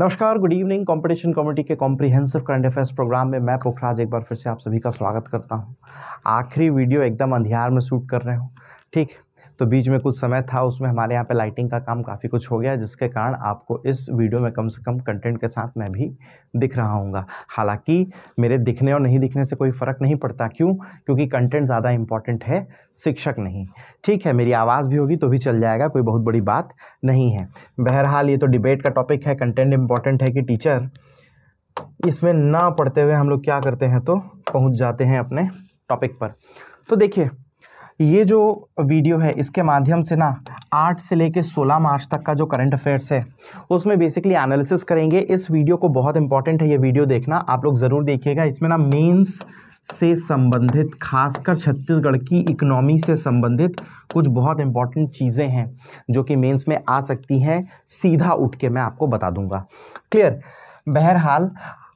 नमस्कार good evening competition committee के comprehensive current affairs program में मैं पोखराज एक बार फिर से आप सभी का स्वागत करता हूं आखिरी वीडियो एकदम अंधियार में शूट कर रहे हो ठीक तो बीच में कुछ समय था उसमें हमारे यहाँ पे लाइटिंग का काम काफ़ी कुछ हो गया जिसके कारण आपको इस वीडियो में कम से कम कंटेंट के साथ मैं भी दिख रहा हूँ हालांकि मेरे दिखने और नहीं दिखने से कोई फ़र्क नहीं पड़ता क्यों क्योंकि कंटेंट ज़्यादा इंपॉर्टेंट है शिक्षक नहीं ठीक है मेरी आवाज़ भी होगी तो भी चल जाएगा कोई बहुत बड़ी बात नहीं है बहरहाल ये तो डिबेट का टॉपिक है कंटेंट इम्पॉर्टेंट है कि टीचर इसमें ना पढ़ते हुए हम लोग क्या करते हैं तो पहुँच जाते हैं अपने टॉपिक पर तो देखिए ये जो वीडियो है इसके माध्यम से ना आठ से लेके सोलह मार्च तक का जो करंट अफेयर्स है उसमें बेसिकली एनालिसिस करेंगे इस वीडियो को बहुत इंपॉर्टेंट है ये वीडियो देखना आप लोग ज़रूर देखिएगा इसमें ना मेंस से संबंधित खासकर छत्तीसगढ़ की इकोनॉमी से संबंधित कुछ बहुत इंपॉर्टेंट चीज़ें हैं जो कि मेन्स में आ सकती हैं सीधा उठ के मैं आपको बता दूंगा क्लियर बहरहाल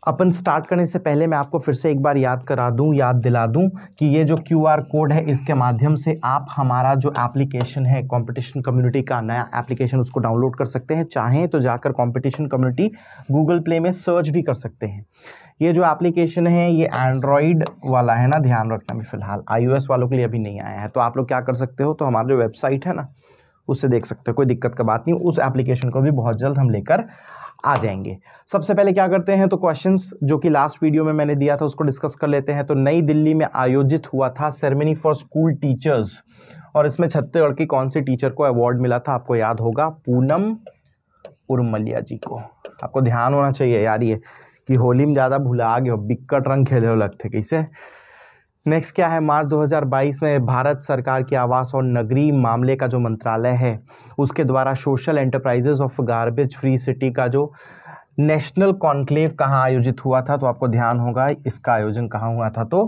अपन स्टार्ट करने से पहले मैं आपको फिर से एक बार याद करा दूं याद दिला दूं कि ये जो क्यू आर कोड है इसके माध्यम से आप हमारा जो एप्लीकेशन है कंपटीशन कम्युनिटी का नया एप्लीकेशन उसको डाउनलोड कर सकते हैं चाहें तो जाकर कंपटीशन कम्युनिटी गूगल प्ले में सर्च भी कर सकते हैं ये जो एप्लीकेशन है ये एंड्रॉयड वाला है ना ध्यान रखना भी फ़िलहाल आई वालों के लिए अभी नहीं आया है तो आप लोग क्या कर सकते हो तो हमारा जो वेबसाइट है ना उससे देख सकते हो कोई दिक्कत का बात नहीं उस एप्लीकेशन को भी बहुत जल्द हम लेकर आ जाएंगे सबसे पहले क्या करते हैं तो क्वेश्चंस जो कि लास्ट वीडियो में मैंने दिया था उसको डिस्कस कर लेते हैं तो नई दिल्ली में आयोजित हुआ था सेरेमनी फॉर स्कूल टीचर्स और इसमें छत्तीसगढ़ की कौन से टीचर को अवार्ड मिला था आपको याद होगा पूनम उर्मलिया जी को आपको ध्यान होना चाहिए यार ये कि होली में ज़्यादा भुला गए हो बिक्कट रंग खेले हो लगते कैसे नेक्स्ट क्या है मार्च 2022 में भारत सरकार के आवास और नगरी मामले का जो मंत्रालय है उसके द्वारा social enterprises of garbage free city का जो नेशनल कॉन्क्लेव कहाँ आयोजित हुआ था तो आपको ध्यान होगा इसका आयोजन कहाँ हुआ था तो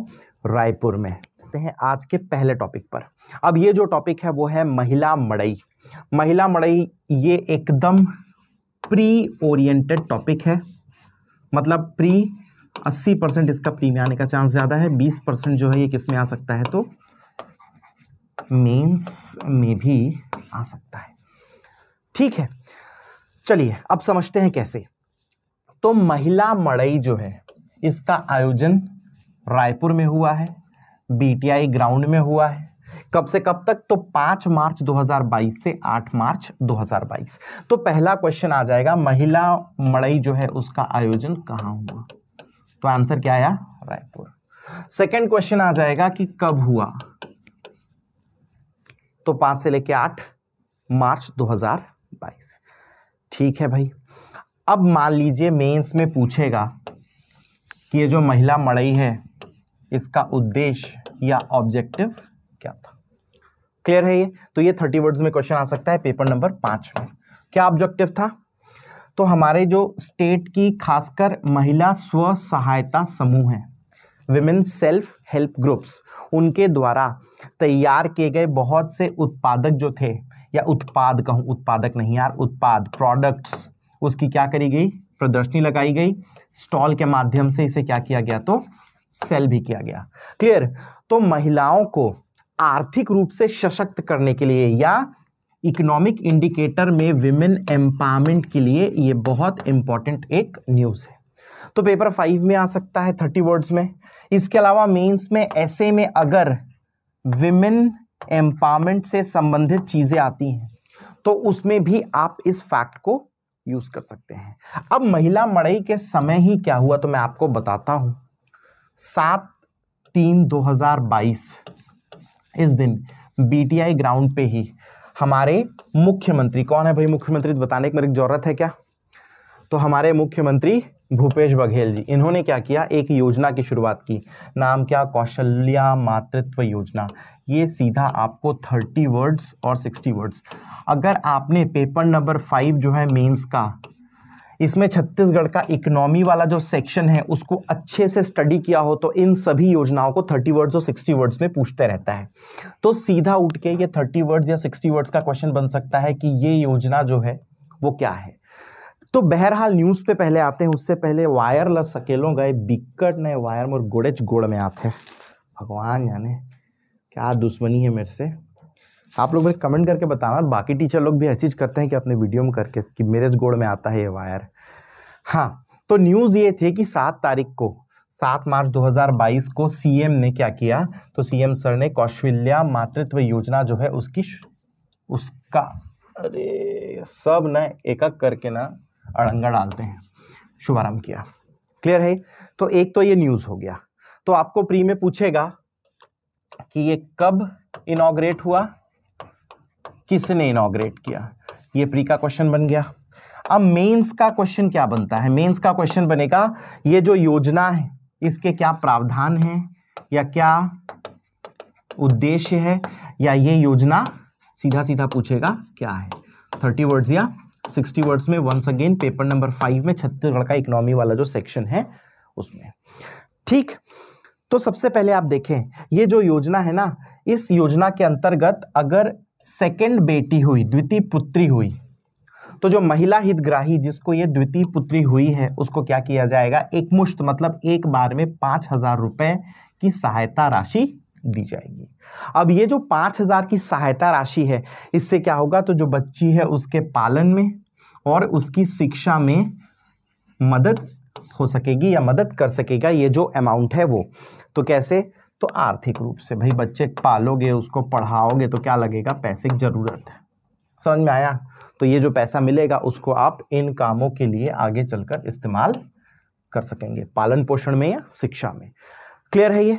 रायपुर में ते हैं आज के पहले टॉपिक पर अब ये जो टॉपिक है वो है महिला मड़ई महिला मड़ई ये एकदम प्री ओरिएंटेड टॉपिक है मतलब प्री अस्सी परसेंट इसका प्रीमियम आने का चांस ज़्यादा है बीस परसेंट जो है ये किस में आ सकता है तो मेंस में भी आ सकता है ठीक है चलिए अब समझते हैं कैसे तो महिला मड़ई जो है इसका आयोजन रायपुर में हुआ है बीटीआई ग्राउंड में हुआ है कब से कब तक तो 5 मार्च 2022 से 8 मार्च 2022 तो पहला क्वेश्चन आ जाएगा महिला मड़ई जो है उसका आयोजन कहाँ हुआ तो आंसर क्या आया रायपुर सेकेंड क्वेश्चन आ जाएगा कि कब हुआ तो पांच से लेके आठ मार्च 2022 ठीक है भाई अब मान लीजिए मेंस में पूछेगा कि ये जो महिला मड़ई है इसका उद्देश्य या ऑब्जेक्टिव क्या था क्लियर है ये तो ये थर्टी वर्ड्स में क्वेश्चन आ सकता है पेपर नंबर पांच में क्या ऑब्जेक्टिव था तो हमारे जो स्टेट की खासकर महिला स्व सहायता समूह हैं विमेन सेल्फ हेल्प ग्रुप्स उनके द्वारा तैयार किए गए बहुत से उत्पादक जो थे या उत्पाद कहूँ उत्पादक नहीं यार उत्पाद प्रोडक्ट्स उसकी क्या करी गई प्रदर्शनी लगाई गई स्टॉल के माध्यम से इसे क्या किया गया तो सेल भी किया गया क्लियर तो महिलाओं को आर्थिक रूप से सशक्त करने के लिए या इकोनॉमिक इंडिकेटर में विमेन एम्पावरमेंट के लिए ये बहुत इंपॉर्टेंट एक न्यूज़ है तो पेपर फाइव में आ सकता है थर्टी वर्ड्स में इसके अलावा मेंस में ऐसे में अगर विमेन एम्पावरमेंट से संबंधित चीज़ें आती हैं तो उसमें भी आप इस फैक्ट को यूज़ कर सकते हैं अब महिला मड़ई के समय ही क्या हुआ तो मैं आपको बताता हूं सात तीन 2022 इस दिन बीटीआई ग्राउंड पे ही हमारे मुख्यमंत्री कौन है भाई मुख्यमंत्री तो बताने की मेरी जरूरत है क्या तो हमारे मुख्यमंत्री भूपेश बघेल जी इन्होंने क्या किया एक योजना की शुरुआत की नाम क्या कौशल्या मातृत्व योजना ये सीधा आपको थर्टी वर्ड्स और सिक्सटी वर्ड्स अगर आपने पेपर नंबर फाइव जो है मेंस का इसमें छत्तीसगढ़ का इकोनॉमी वाला जो सेक्शन है उसको अच्छे से स्टडी किया हो तो इन सभी योजनाओं को थर्टी वर्ड्स और सिक्सटी वर्ड्स में पूछते रहता है तो सीधा उठ के ये थर्टी वर्ड्स या सिक्सटी वर्ड्स का क्वेश्चन बन सकता है कि ये योजना जो है वो क्या है तो बहरहाल न्यूज़ पे पहले आते हैं उससे पहले वायर अकेलों गए बिकट नए वायर मोर गोड़ेच गोड़ में आते हैं भगवान जाने क्या दुश्मनी है मेरे से आप लोग मुझे कमेंट करके बताना बाकी टीचर लोग भी ऐसी करते हैं कि अपने वीडियो में करके कि मेरे गोड़ में आता है ये वायर हाँ तो न्यूज़ ये थी कि सात तारीख को सात मार्च 2022 को सीएम ने क्या किया तो सीएम सर ने कौशल्या मातृत्व योजना जो है उसकी उसका अरे सब न एक करके ना अड़ंगा डालते हैं शुभारंभ किया क्लियर है तो एक तो ये न्यूज़ हो गया तो आपको प्री में पूछेगा कि ये कब इनाग्रेट हुआ किसने इनाग्रेट किया ये प्री का क्वेश्चन बन गया अब मेंस का क्वेश्चन क्या बनता है मेंस का क्वेश्चन बनेगा ये जो योजना है इसके क्या प्रावधान है या क्या उद्देश्य है या ये योजना सीधा सीधा पूछेगा क्या है थर्टी वर्ड्स या सिक्सटी वर्ड्स में once again paper number five में छत्तीसगढ़ का इकोनॉमी वाला जो सेक्शन है उसमें ठीक तो सबसे पहले आप देखें ये जो योजना है ना इस योजना के अंतर्गत अगर सेकंड बेटी हुई द्वितीय पुत्री हुई तो जो महिला हितग्राही जिसको ये द्वितीय पुत्री हुई है उसको क्या किया जाएगा एक मुश्त मतलब एक बार में पाँच हजार रुपए की सहायता राशि दी जाएगी अब ये जो पांच हजार की सहायता राशि है इससे क्या होगा तो जो बच्ची है उसके पालन में और उसकी शिक्षा में मदद हो सकेगी या मदद कर सकेगा ये जो अमाउंट है वो तो कैसे तो आर्थिक रूप से भाई बच्चे पालोगे उसको पढ़ाओगे तो क्या लगेगा पैसे की ज़रूरत है समझ में आया तो ये जो पैसा मिलेगा उसको आप इन कामों के लिए आगे चलकर इस्तेमाल कर सकेंगे पालन पोषण में या शिक्षा में क्लियर है ये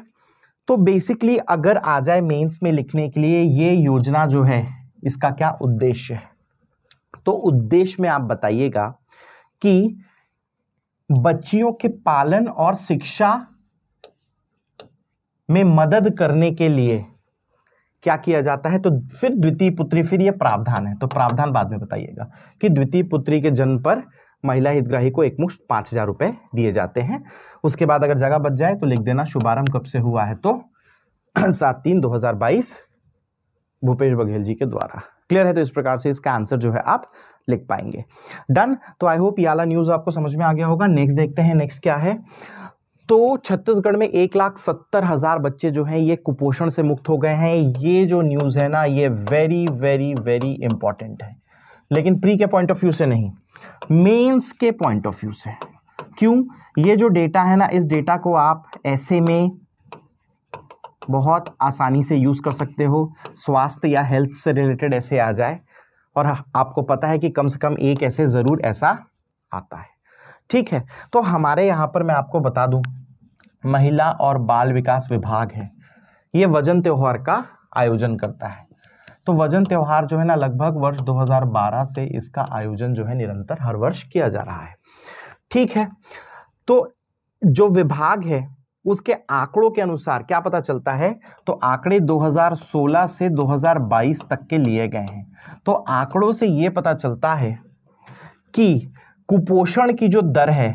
तो बेसिकली अगर आ जाए मेंस में लिखने के लिए ये योजना जो है इसका क्या उद्देश्य है तो उद्देश्य में आप बताइएगा कि बच्चियों के पालन और शिक्षा में मदद करने के लिए क्या किया जाता है तो फिर द्वितीय पुत्री फिर यह प्रावधान है तो प्रावधान बाद में बताइएगा कि द्वितीय पुत्री के जन्म पर महिला हितग्राही को एकमुश्त पांच हजार रुपए दिए जाते हैं उसके बाद अगर जगह बच जाए तो लिख देना शुभारंभ कब से हुआ है तो सात तीन दो हजार बाईस भूपेश बघेल जी के द्वारा क्लियर है तो इस प्रकार से इसका आंसर जो है आप लिख पाएंगे डन तो आई होप ये आला न्यूज़ आपको समझ में आ गया होगा नेक्स्ट देखते हैं नेक्स्ट क्या है तो छत्तीसगढ़ में एक लाख सत्तर हज़ार बच्चे जो हैं ये कुपोषण से मुक्त हो गए हैं ये जो न्यूज़ है ना ये वेरी वेरी वेरी इंपॉर्टेंट है लेकिन प्री के पॉइंट ऑफ व्यू से नहीं मेंस के पॉइंट ऑफ व्यू से क्यों ये जो डेटा है ना इस डेटा को आप ऐसे में बहुत आसानी से यूज़ कर सकते हो स्वास्थ्य या हेल्थ से रिलेटेड ऐसे आ जाए और आपको पता है कि कम से कम एक ऐसे ज़रूर ऐसा आता है ठीक है तो हमारे यहां पर मैं आपको बता दूं महिला और बाल विकास विभाग है ये वजन त्यौहार का आयोजन करता है तो वजन त्यौहार जो है ना लगभग वर्ष 2012 से इसका आयोजन जो है निरंतर हर वर्ष किया जा रहा है ठीक है तो जो विभाग है उसके आंकड़ों के अनुसार क्या पता चलता है तो आंकड़े 2016 से 2022 तक के लिए गए हैं तो आंकड़ों से ये पता चलता है कि कुपोषण की जो दर है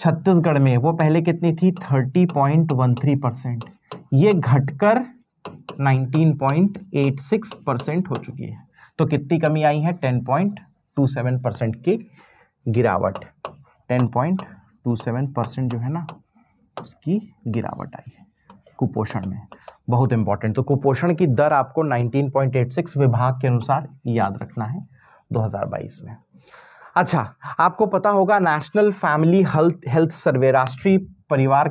छत्तीसगढ़ में वो पहले कितनी थी 30.13 परसेंट ये घटकर 19.86 परसेंट हो चुकी है तो कितनी कमी आई है 10.27 परसेंट की गिरावट 10.27 परसेंट जो है ना उसकी गिरावट आई है कुपोषण में बहुत इंपॉर्टेंट तो कुपोषण की दर आपको 19.86 विभाग के अनुसार याद रखना है 2022 में अच्छा आपको पता होगा national family health health survey राष्ट्रीय परिवार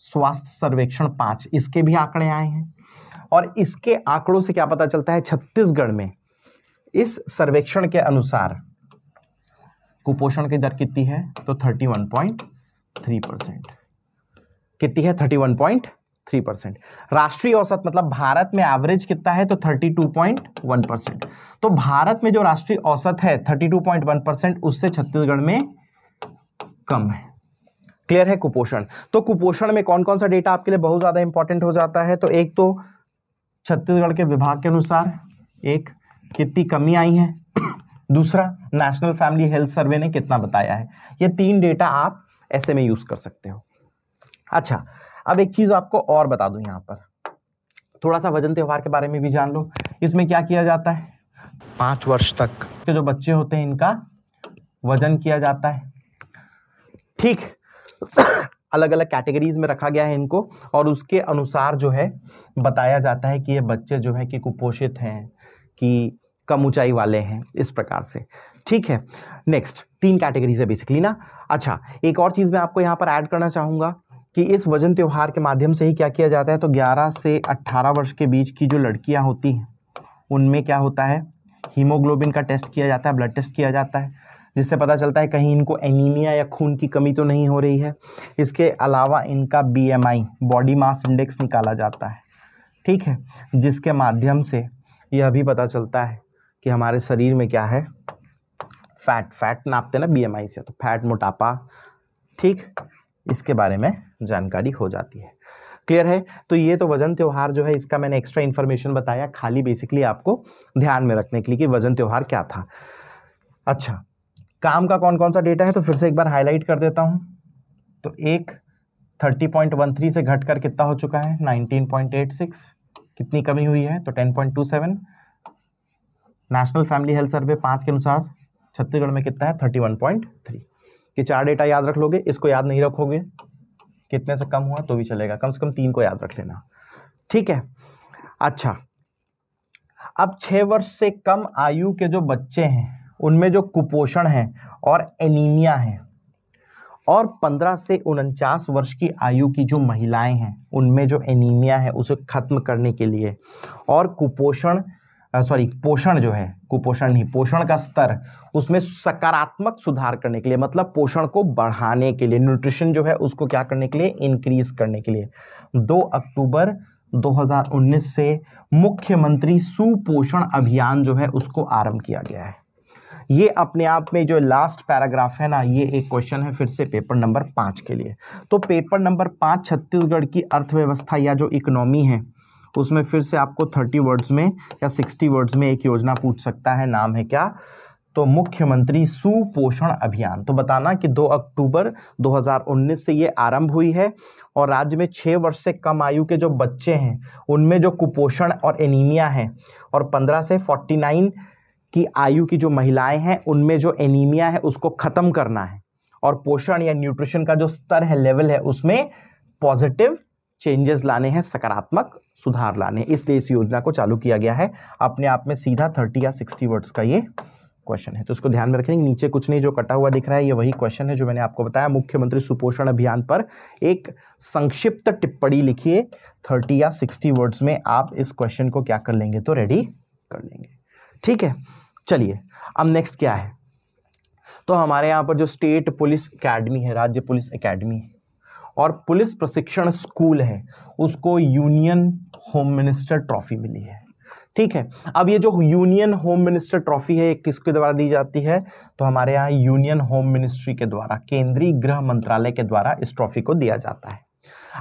स्वास्थ्य सर्वेक्षण पांच इसके भी आंकड़े आए हैं और इसके आंकड़ों से क्या पता चलता है छत्तीसगढ़ में इस सर्वेक्षण के अनुसार कुपोषण की दर कितनी है तो 31.3 परसेंट कितनी है 31.3 थ्री परसेंट राष्ट्रीय औसत मतलब भारत में एवरेज कितना है तो thirty two point one percent तो भारत में जो राष्ट्रीय औसत है thirty two point one percent उससे छत्तीसगढ़ में कम है क्लियर है कुपोषण तो कुपोषण में कौन कौन सा डेटा आपके लिए बहुत ज़्यादा इंपॉर्टेंट हो जाता है तो एक तो छत्तीसगढ़ के विभाग के अनुसार एक कितनी कमी आई है दूसरा नेशनल फैमिली हेल्थ सर्वे ने कितना बताया है ये तीन डेटा आप ऐसे में यूज़ कर सकते हो अच्छा अब एक चीज आपको और बता दू यहाँ पर थोड़ा सा वजन त्योहार के बारे में भी जान लो इसमें क्या किया जाता है पांच वर्ष तक के जो बच्चे होते हैं इनका वजन किया जाता है ठीक अलग अलग कैटेगरीज में रखा गया है इनको और उसके अनुसार जो है बताया जाता है कि ये बच्चे जो है कि कुपोषित हैं कि कम ऊंचाई वाले हैं इस प्रकार से ठीक है नेक्स्ट तीन कैटेगरीज है बेसिकली ना अच्छा एक और चीज़ मैं आपको यहाँ पर ऐड करना चाहूंगा कि इस वजन त्यौहार के माध्यम से ही क्या किया जाता है तो 11 से 18 वर्ष के बीच की जो लड़कियां होती हैं उनमें क्या होता है हीमोग्लोबिन का टेस्ट किया जाता है ब्लड टेस्ट किया जाता है जिससे पता चलता है कहीं इनको एनीमिया या खून की कमी तो नहीं हो रही है इसके अलावा इनका बी बॉडी मास इंडेक्स निकाला जाता है ठीक है जिसके माध्यम से यह भी पता चलता है कि हमारे शरीर में क्या है फैट फैट नापते ना बी से तो फैट मोटापा ठीक इसके बारे में जानकारी हो जाती है क्लियर है तो ये तो वजन त्यौहार जो है इसका मैंने एक्स्ट्रा इन्फॉर्मेशन बताया खाली बेसिकली आपको ध्यान में रखने के लिए कि वजन त्यौहार क्या था अच्छा काम का कौन कौन सा डेटा है तो फिर से एक बार हाईलाइट कर देता हूँ तो एक 30.13 से घटकर कितना हो चुका है 19.86 कितनी कमी हुई है तो 10.27 नेशनल फैमिली हेल्थ सर्वे पाँच के अनुसार छत्तीसगढ़ में कितना है 31.3 कि चार डेटा याद रख लोगे इसको याद नहीं रखोगे कितने से कम हुआ तो भी चलेगा कम से कम तीन को याद रख लेना ठीक है अच्छा अब छः वर्ष से कम आयु के जो बच्चे हैं उनमें जो कुपोषण है और एनीमिया है और 15 से उनचास वर्ष की आयु की जो महिलाएं हैं उनमें जो एनीमिया है उसे ख़त्म करने के लिए और कुपोषण सॉरी पोषण जो है कुपोषण नहीं पोषण का स्तर उसमें सकारात्मक सुधार करने के लिए मतलब पोषण को बढ़ाने के लिए न्यूट्रिशन जो है उसको क्या करने के लिए इंक्रीज करने के लिए 2 अक्टूबर 2019 से मुख्यमंत्री सुपोषण अभियान जो है उसको आरंभ किया गया है ये अपने आप में जो लास्ट पैराग्राफ है ना ये एक क्वेश्चन है फिर से पेपर नंबर पाँच के लिए तो पेपर नंबर पाँच छत्तीसगढ़ की अर्थव्यवस्था या जो इकोनॉमी है तो उसमें फिर से आपको थर्टी वर्ड्स में या सिक्सटी वर्ड्स में एक योजना पूछ सकता है नाम है क्या तो मुख्यमंत्री सुपोषण अभियान तो बताना कि 2 अक्टूबर 2019 से ये आरंभ हुई है और राज्य में छः वर्ष से कम आयु के जो बच्चे हैं उनमें जो कुपोषण और एनीमिया है और 15 से 49 की आयु की जो महिलाएं हैं उनमें जो एनीमिया है उसको ख़त्म करना है और पोषण या न्यूट्रिशन का जो स्तर है लेवल है उसमें पॉजिटिव चेंजेस लाने हैं सकारात्मक सुधार लाने इसलिए इस योजना को चालू किया गया है अपने आप में सीधा थर्टी या सिक्सटी वर्ड्स का ये क्वेश्चन है तो उसको ध्यान में रखेंगे नीचे कुछ नहीं जो कटा हुआ दिख रहा है ये वही क्वेश्चन है जो मैंने आपको बताया मुख्यमंत्री सुपोषण अभियान पर एक संक्षिप्त टिप्पणी लिखिए थर्टी या सिक्सटी वर्ड्स में आप इस क्वेश्चन को क्या कर लेंगे तो रेडी कर लेंगे ठीक है चलिए अब नेक्स्ट क्या है तो हमारे यहाँ पर जो स्टेट पुलिस अकेडमी है राज्य पुलिस अकेडमी है और पुलिस प्रशिक्षण स्कूल है उसको यूनियन होम मिनिस्टर ट्रॉफी मिली है ठीक है अब ये जो यूनियन होम मिनिस्टर ट्रॉफी है किसके द्वारा दी जाती है तो हमारे यहाँ यूनियन होम मिनिस्ट्री के द्वारा केंद्रीय गृह मंत्रालय के द्वारा इस ट्रॉफी को दिया जाता है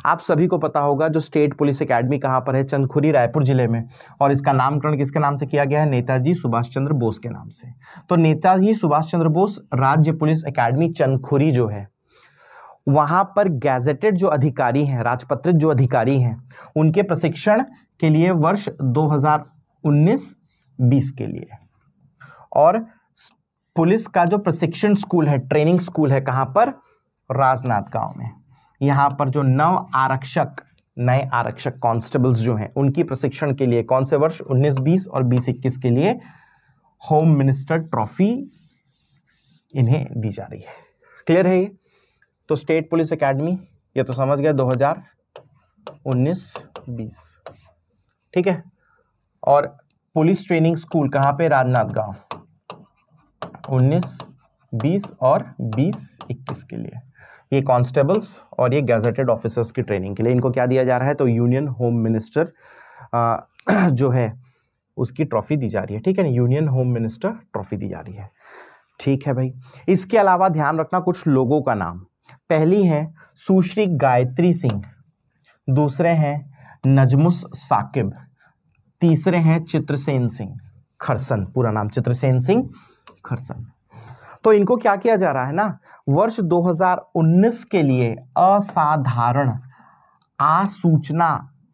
आप सभी को पता होगा जो स्टेट पुलिस एकेडमी कहाँ पर है चंदखुरी रायपुर जिले में और इसका नामकरण किसके नाम से किया गया है नेताजी सुभाष चंद्र बोस के नाम से तो नेताजी सुभाष चंद्र बोस राज्य पुलिस एकेडमी चंदखुरी जो है वहाँ पर गैजेटेड जो अधिकारी हैं राजपत्रित जो अधिकारी हैं उनके प्रशिक्षण के लिए वर्ष 2019-20 के लिए और पुलिस का जो प्रशिक्षण स्कूल है ट्रेनिंग स्कूल है कहाँ पर राजनाथ गांव में यहाँ पर जो नव आरक्षक नए आरक्षक कांस्टेबल्स जो हैं उनकी प्रशिक्षण के लिए कौन से वर्ष 19-20 और 20-21 के लिए होम मिनिस्टर ट्रॉफी इन्हें दी जा रही है क्लियर है ये तो स्टेट पुलिस एकेडमी ये तो समझ गए 2019 20 ठीक है और पुलिस ट्रेनिंग स्कूल कहाँ पे राजनाथ गांव 19 20 और 20 21 के लिए ये कांस्टेबल्स और ये गैजेटेड ऑफिसर्स की ट्रेनिंग के लिए इनको क्या दिया जा रहा है तो यूनियन होम मिनिस्टर जो है उसकी ट्रॉफी दी जा रही है ठीक है ना यूनियन होम मिनिस्टर ट्रॉफी दी जा रही है ठीक है भाई इसके अलावा ध्यान रखना कुछ लोगों का नाम पहली है सुश्री गायत्री सिंह दूसरे हैं नजमुस साकिब तीसरे हैं चित्रसेन सिंह खरसन पूरा नाम चित्रसेन सिंह खरसन तो इनको क्या किया जा रहा है ना वर्ष 2019 के लिए असाधारण आसूचना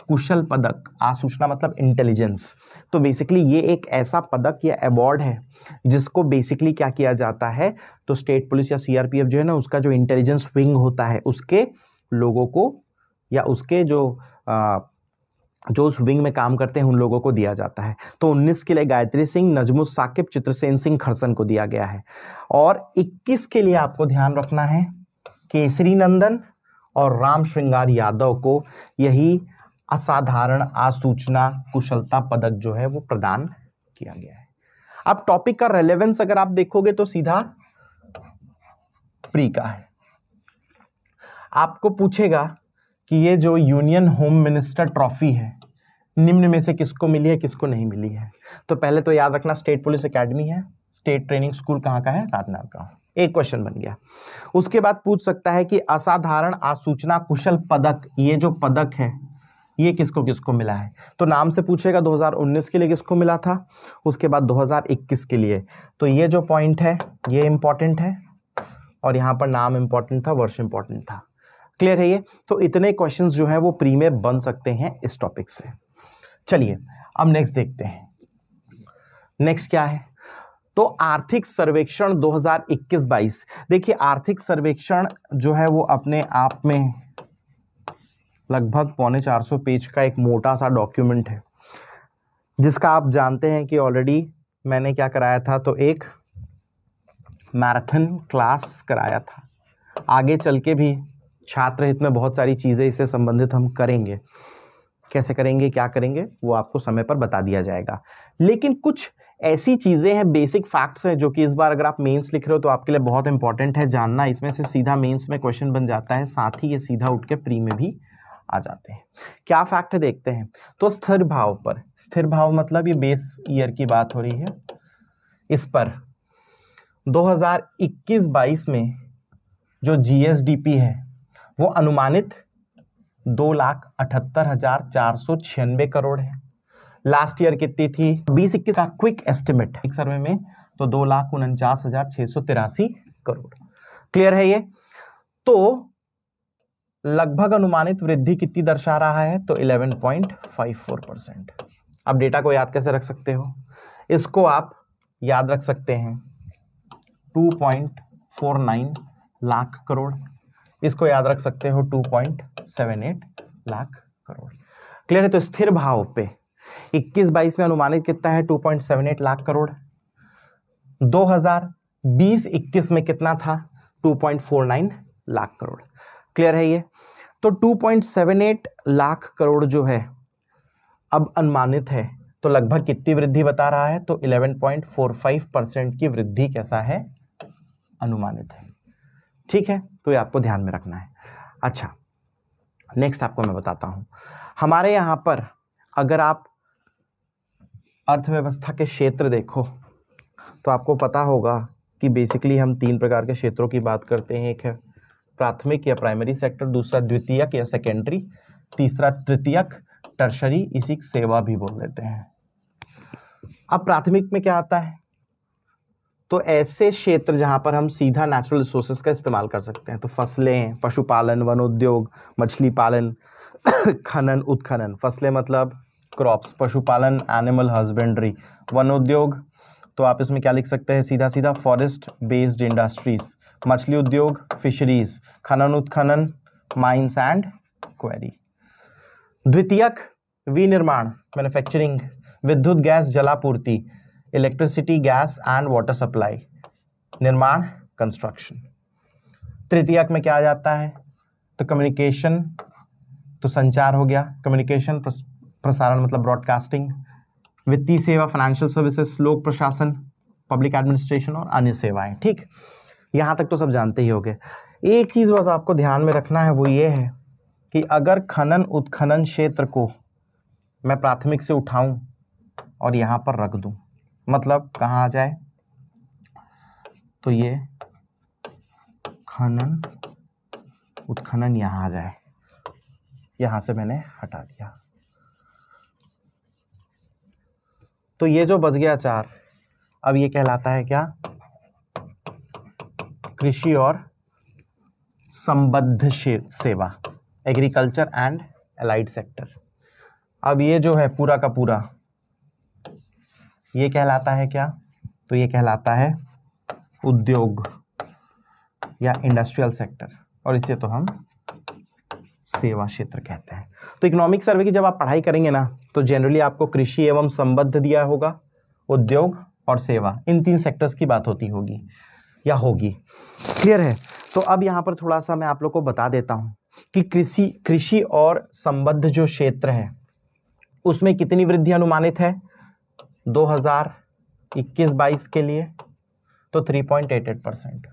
कुशल पदक आसूचना मतलब इंटेलिजेंस तो बेसिकली ये एक ऐसा पदक या अवार्ड है जिसको बेसिकली क्या किया जाता है तो स्टेट पुलिस या सीआरपीएफ जो है ना उसका जो इंटेलिजेंस विंग होता है उसके लोगों को या उसके जो आ, जो उस विंग में काम करते हैं उन लोगों को दिया जाता है तो 19 के लिए गायत्री सिंह नजमुल साकिब चित्रसेन सिंह खरसन को दिया गया है और 21 के लिए आपको ध्यान रखना है केसरी नंदन और राम श्रृंगार यादव को यही असाधारण आसूचना कुशलता पदक जो है वो प्रदान किया गया है अब टॉपिक का रेलेवेंस अगर आप देखोगे तो सीधा प्री का है आपको पूछेगा कि ये जो यूनियन होम मिनिस्टर ट्रॉफी है निम्न में से किसको मिली है किसको नहीं मिली है तो पहले तो याद रखना स्टेट पुलिस एकेडमी है स्टेट ट्रेनिंग स्कूल कहाँ का है राजनाथ का एक क्वेश्चन बन गया उसके बाद पूछ सकता है कि असाधारण आसूचना कुशल पदक ये जो पदक है ये किसको किसको मिला है तो नाम से पूछेगा 2019 के लिए किसको मिला था उसके बाद 2021 के लिए तो ये जो पॉइंट है ये इम्पॉर्टेंट है और यहाँ पर नाम इम्पॉर्टेंट था वर्ष इम्पॉर्टेंट था क्लियर है ये तो इतने क्वेश्चन जो है वो प्री में बन सकते हैं इस टॉपिक से चलिए अब नेक्स्ट देखते हैं नेक्स्ट क्या है तो आर्थिक सर्वेक्षण 2021-22 देखिए आर्थिक सर्वेक्षण जो है वो अपने आप में लगभग पौने चार सौ पेज का एक मोटा सा डॉक्यूमेंट है जिसका आप जानते हैं कि ऑलरेडी मैंने क्या कराया था तो एक मैराथन क्लास कराया था आगे चल के भी छात्र हित में बहुत सारी चीज़ें इससे संबंधित हम करेंगे कैसे करेंगे क्या करेंगे वो आपको समय पर बता दिया जाएगा लेकिन कुछ ऐसी चीज़ें हैं बेसिक फैक्ट्स हैं जो कि इस बार अगर आप मेंस लिख रहे हो तो आपके लिए बहुत इंपॉर्टेंट है जानना इसमें से सीधा मेंस में क्वेश्चन बन जाता है साथ ही ये सीधा उठ के प्री में भी आ जाते हैं क्या फैक्ट देखते हैं तो स्थिर भाव पर स्थिर भाव मतलब ये बेस ईयर की बात हो रही है इस पर 2021-22 में जो जीएसडीपी है वो अनुमानित दो लाख अठहत्तर हजार चार सौ छियानवे करोड़ है लास्ट ईयर कितनी थी बीस इक्कीस का क्विक एस्टिमेट एक सर्वे में तो दो लाख उनचास हजार छह सौ तिरासी करोड़ क्लियर है ये तो लगभग अनुमानित वृद्धि कितनी दर्शा रहा है तो 11.54 परसेंट आप डेटा को याद कैसे रख सकते हो इसको आप याद रख सकते हैं 2.49 लाख करोड़ इसको याद रख सकते हो 2.78 लाख करोड़ क्लियर है तो स्थिर भाव पे 21 बाईस में अनुमानित कितना है 2.78 लाख करोड़ 2020 21 में कितना था 2.49 लाख करोड़ क्लियर है ये तो 2.78 लाख करोड़ जो है अब अनुमानित है तो लगभग कितनी वृद्धि बता रहा है तो 11.45 परसेंट की वृद्धि कैसा है अनुमानित है ठीक है तो ये आपको ध्यान में रखना है अच्छा नेक्स्ट आपको मैं बताता हूं हमारे यहां पर अगर आप अर्थव्यवस्था के क्षेत्र देखो तो आपको पता होगा कि बेसिकली हम तीन प्रकार के क्षेत्रों की बात करते हैं एक है प्राथमिक या प्राइमरी सेक्टर दूसरा द्वितीयक या सेकेंडरी तीसरा तृतीयक टर्शरी इसी सेवा भी बोल देते हैं अब प्राथमिक में क्या आता है तो ऐसे क्षेत्र जहां पर हम सीधा नेचुरल रिसोर्सेज का इस्तेमाल कर सकते हैं तो फसलें पशुपालन वन उद्योग मछली पालन खनन उत्खनन फसलें मतलब क्रॉप्स पशुपालन एनिमल हस्बेंड्री उद्योग तो आप इसमें क्या लिख सकते हैं सीधा सीधा फॉरेस्ट बेस्ड इंडस्ट्रीज मछली उद्योग फिशरीज खनन उत्खनन माइंस एंड क्वेरी द्वितीयक विनिर्माण मैन्युफैक्चरिंग विद्युत गैस जलापूर्ति electricity gas and water supply निर्माण कंस्ट्रक्शन तृतीयक में क्या आ जाता है तो कम्युनिकेशन तो संचार हो गया कम्युनिकेशन प्रसारण मतलब ब्रॉडकास्टिंग वित्तीय सेवा फाइनेंशियल सर्विसेज लोक प्रशासन पब्लिक एडमिनिस्ट्रेशन और अन्य सेवाएं ठीक यहां तक तो सब जानते ही होंगे एक चीज़ बस आपको ध्यान में रखना है वो ये है कि अगर खनन उत्खनन क्षेत्र को मैं प्राथमिक से उठाऊं और यहां पर रख दूं मतलब कहा आ जाए तो ये खनन उत्खनन यहां आ जाए यहां से मैंने हटा दिया तो ये जो बच गया चार अब ये कहलाता है क्या कृषि और संबद्ध सेवा एग्रीकल्चर एंड एलाइड सेक्टर अब ये जो है पूरा का पूरा ये कहलाता है क्या तो ये कहलाता है उद्योग या इंडस्ट्रियल सेक्टर और इसे तो हम सेवा क्षेत्र कहते हैं तो इकोनॉमिक सर्वे की जब आप पढ़ाई करेंगे ना तो जनरली आपको कृषि एवं संबद्ध दिया होगा उद्योग और सेवा इन तीन सेक्टर्स की बात होती होगी या होगी क्लियर है तो अब यहाँ पर थोड़ा सा मैं आप लोग को बता देता हूँ कि कृषि कृषि और संबद्ध जो क्षेत्र है उसमें कितनी वृद्धि अनुमानित है 2021-22 के लिए तो 3.88 परसेंट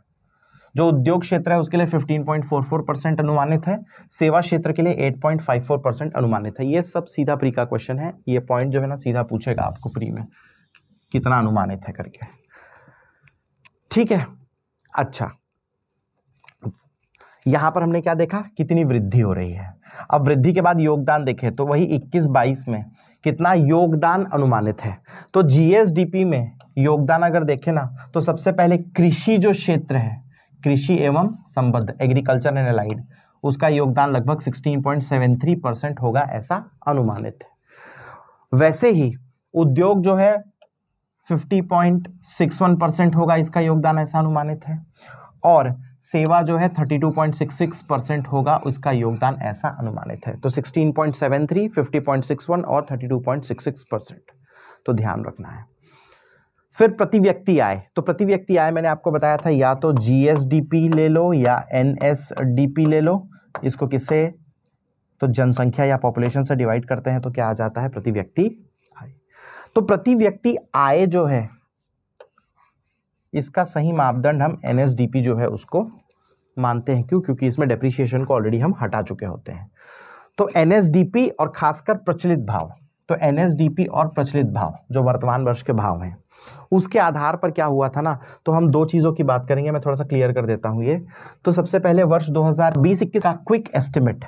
जो उद्योग क्षेत्र है उसके लिए 15.44 परसेंट अनुमानित है सेवा क्षेत्र के लिए 8.54 परसेंट अनुमानित है ये सब सीधा प्री का क्वेश्चन है ये पॉइंट जो है ना सीधा पूछेगा आपको प्री में कितना अनुमानित है करके ठीक है अच्छा यहां पर हमने क्या देखा कितनी वृद्धि हो रही है अब वृद्धि के बाद योगदान देखें तो वही 21-22 में कितना योगदान अनुमानित है तो जीएसडीपी में योगदान अगर देखें ना तो सबसे पहले कृषि जो क्षेत्र है कृषि एवं संबद्ध एग्रीकल्चर एंड एलाइड उसका योगदान लगभग 16.73 परसेंट होगा ऐसा अनुमानित है वैसे ही उद्योग जो है 50.61 परसेंट होगा इसका योगदान ऐसा अनुमानित है और सेवा जो है 32.66 परसेंट होगा उसका योगदान ऐसा अनुमानित है तो 16.73, 50.61 और 32.66 परसेंट तो ध्यान रखना है फिर प्रति व्यक्ति आय तो प्रति व्यक्ति आय मैंने आपको बताया था या तो जीएसडीपी ले लो या एनएसडीपी ले लो इसको किससे तो जनसंख्या या पॉपुलेशन से डिवाइड करते हैं तो क्या आ जाता है प्रति व्यक्ति आय तो प्रति व्यक्ति आय जो है इसका सही मापदंड हम एनएसडीपी जो है उसको मानते हैं क्यों क्योंकि इसमें डेप्रीशिएशन को ऑलरेडी हम हटा चुके होते हैं तो एनएसडीपी और खासकर प्रचलित भाव तो एन और प्रचलित भाव जो वर्तमान वर्ष के भाव हैं उसके आधार पर क्या हुआ था ना तो हम दो चीज़ों की बात करेंगे मैं थोड़ा सा क्लियर कर देता हूं ये तो सबसे पहले वर्ष 2020 का क्विक एस्टिमेट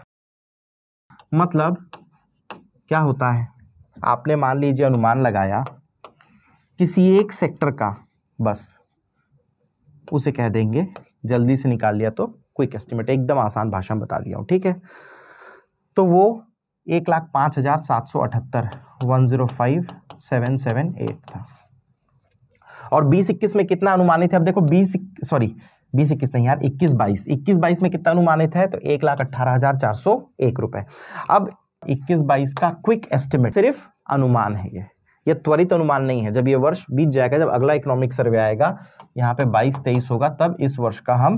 मतलब क्या होता है आपने मान लीजिए अनुमान लगाया किसी एक सेक्टर का बस उसे कह देंगे जल्दी से निकाल लिया तो क्विक एस्टिमेट एकदम आसान भाषा में बता दिया हूं ठीक है तो वो एक लाख पाँच हज़ार सात सौ अठहत्तर one zero five seven seven eight था और बीस इक्कीस में कितना अनुमानित है अब देखो बीस सॉरी बीस इक्कीस नहीं यार इक्कीस बाईस इक्कीस बाईस में कितना अनुमानित है तो एक लाख अट्ठारह हज़ार चार सौ एक रुपये अब इक्कीस बाईस का क्विक एस्टिमेट सिर्फ अनुमान है ये ये त्वरित अनुमान नहीं है जब ये वर्ष बीत जाएगा जब अगला इकोनॉमिक सर्वे आएगा यहाँ पे बाईस तेईस होगा तब इस वर्ष का हम